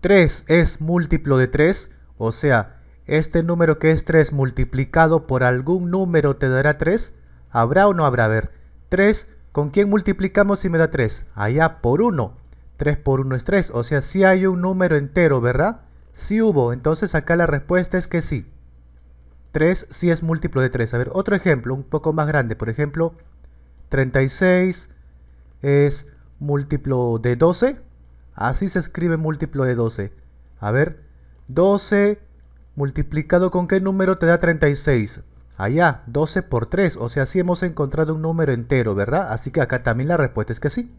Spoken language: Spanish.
3 es múltiplo de 3, o sea, este número que es 3 multiplicado por algún número te dará 3, ¿habrá o no habrá? A ver, 3, ¿con quién multiplicamos si me da 3? Allá por 1, 3 por 1 es 3, o sea, si hay un número entero, ¿verdad? Sí hubo, entonces acá la respuesta es que sí. 3 sí es múltiplo de 3. A ver, otro ejemplo, un poco más grande, por ejemplo, 36 es múltiplo de 12, Así se escribe múltiplo de 12. A ver, 12 multiplicado con qué número te da 36. Allá, 12 por 3, o sea, sí hemos encontrado un número entero, ¿verdad? Así que acá también la respuesta es que sí.